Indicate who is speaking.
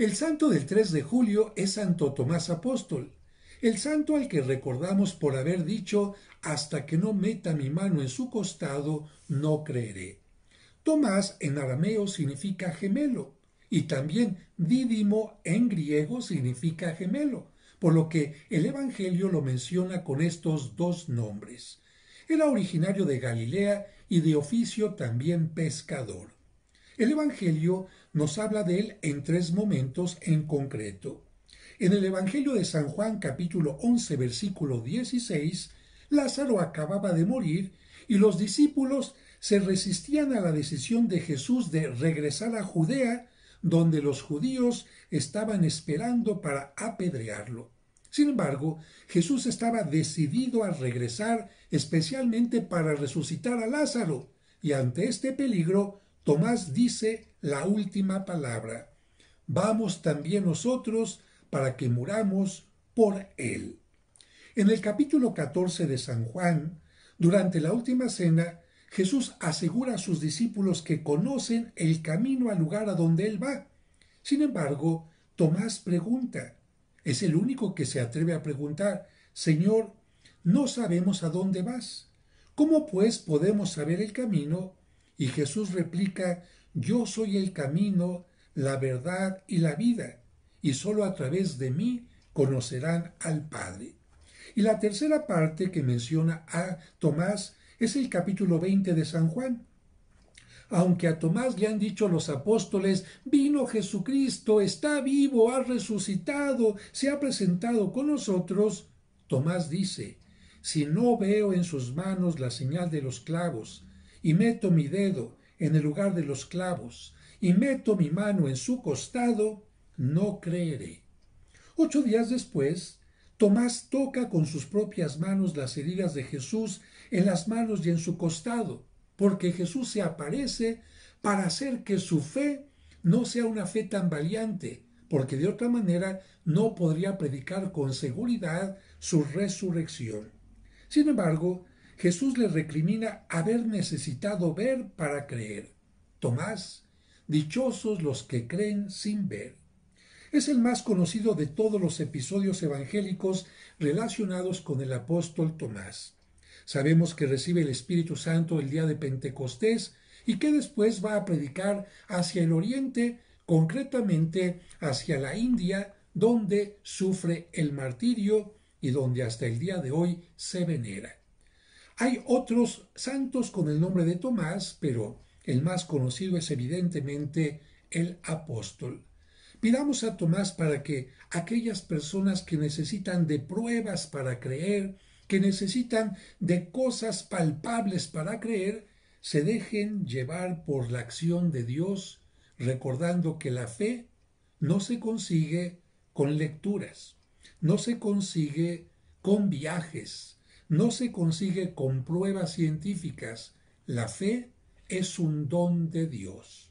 Speaker 1: El santo del 3 de julio es Santo Tomás Apóstol, el santo al que recordamos por haber dicho, hasta que no meta mi mano en su costado, no creeré. Tomás en arameo significa gemelo, y también Dídimo en griego significa gemelo, por lo que el Evangelio lo menciona con estos dos nombres. Era originario de Galilea y de oficio también pescador. El Evangelio nos habla de él en tres momentos en concreto. En el Evangelio de San Juan capítulo 11 versículo 16, Lázaro acababa de morir y los discípulos se resistían a la decisión de Jesús de regresar a Judea, donde los judíos estaban esperando para apedrearlo. Sin embargo, Jesús estaba decidido a regresar especialmente para resucitar a Lázaro, y ante este peligro Tomás dice la última palabra. Vamos también nosotros para que muramos por Él. En el capítulo 14 de San Juan, durante la última cena, Jesús asegura a sus discípulos que conocen el camino al lugar a donde Él va. Sin embargo, Tomás pregunta, es el único que se atreve a preguntar, Señor, no sabemos a dónde vas. ¿Cómo pues podemos saber el camino y Jesús replica, yo soy el camino, la verdad y la vida, y sólo a través de mí conocerán al Padre. Y la tercera parte que menciona a Tomás es el capítulo 20 de San Juan. Aunque a Tomás le han dicho los apóstoles, vino Jesucristo, está vivo, ha resucitado, se ha presentado con nosotros, Tomás dice, si no veo en sus manos la señal de los clavos, y meto mi dedo en el lugar de los clavos, y meto mi mano en su costado, no creeré. Ocho días después, Tomás toca con sus propias manos las heridas de Jesús en las manos y en su costado, porque Jesús se aparece para hacer que su fe no sea una fe tan valiente, porque de otra manera no podría predicar con seguridad su resurrección. Sin embargo, Jesús le recrimina haber necesitado ver para creer. Tomás, dichosos los que creen sin ver. Es el más conocido de todos los episodios evangélicos relacionados con el apóstol Tomás. Sabemos que recibe el Espíritu Santo el día de Pentecostés y que después va a predicar hacia el oriente, concretamente hacia la India, donde sufre el martirio y donde hasta el día de hoy se venera. Hay otros santos con el nombre de Tomás, pero el más conocido es evidentemente el apóstol. Pidamos a Tomás para que aquellas personas que necesitan de pruebas para creer, que necesitan de cosas palpables para creer, se dejen llevar por la acción de Dios, recordando que la fe no se consigue con lecturas, no se consigue con viajes, no se consigue con pruebas científicas. La fe es un don de Dios.